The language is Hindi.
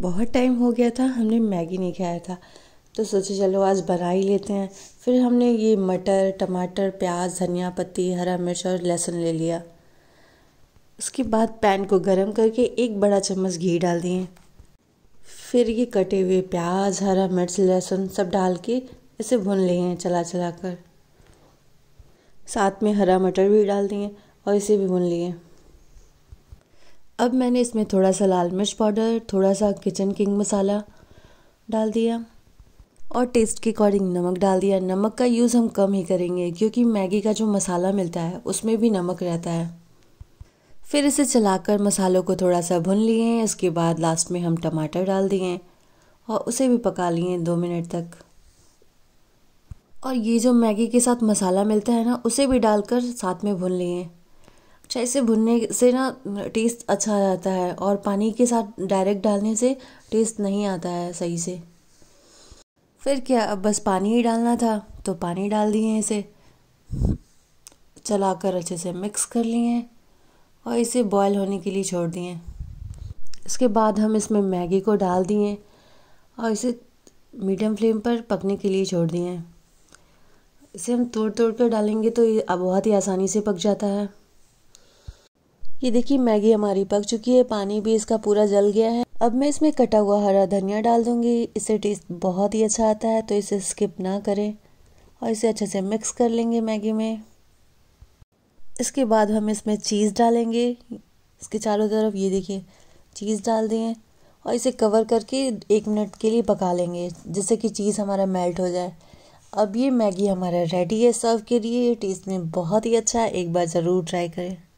बहुत टाइम हो गया था हमने मैगी नहीं खाया था तो सोचे चलो आज बना ही लेते हैं फिर हमने ये मटर टमाटर प्याज धनिया पत्ती हरा मिर्च और लहसुन ले लिया उसके बाद पैन को गरम करके एक बड़ा चम्मच घी डाल दिए फिर ये कटे हुए प्याज हरा मिर्च लहसुन सब डाल के इसे भून लिए चला चला कर साथ में हरा मटर भी डाल दिए और इसे भी भून लिए अब मैंने इसमें थोड़ा सा लाल मिर्च पाउडर थोड़ा सा किचन किंग मसाला डाल दिया और टेस्ट के अकॉर्डिंग नमक डाल दिया नमक का यूज़ हम कम ही करेंगे क्योंकि मैगी का जो मसाला मिलता है उसमें भी नमक रहता है फिर इसे चलाकर मसालों को थोड़ा सा भुन लिए इसके बाद लास्ट में हम टमाटर डाल दिए और उसे भी पका लिए दो मिनट तक और ये जो मैगी के साथ मसाला मिलता है ना उसे भी डालकर साथ में भून लिए चाय अच्छा, से भुनने से ना टेस्ट अच्छा आता है और पानी के साथ डायरेक्ट डालने से टेस्ट नहीं आता है सही से फिर क्या अब बस पानी ही डालना था तो पानी डाल दिए इसे चला कर अच्छे से मिक्स कर लिए और इसे बॉयल होने के लिए छोड़ दिए इसके बाद हम इसमें मैगी को डाल दिए और इसे मीडियम फ्लेम पर पकने के लिए छोड़ दिए इसे हम तोड़ तोड़ कर डालेंगे तो ये बहुत ही आसानी से पक जाता है ये देखिए मैगी हमारी पक चुकी है पानी भी इसका पूरा जल गया है अब मैं इसमें कटा हुआ हरा धनिया डाल दूंगी इससे टेस्ट बहुत ही अच्छा आता है तो इसे स्किप ना करें और इसे अच्छे से मिक्स कर लेंगे मैगी में इसके बाद हम इसमें चीज़ डालेंगे इसके चारों तरफ ये देखिए चीज़ डाल दिए और इसे कवर करके एक मिनट के लिए पका लेंगे जिससे कि चीज़ हमारा मेल्ट हो जाए अब ये मैगी हमारा रेडी है सर्व के लिए ये टेस्ट में बहुत ही अच्छा है एक बार ज़रूर ट्राई करें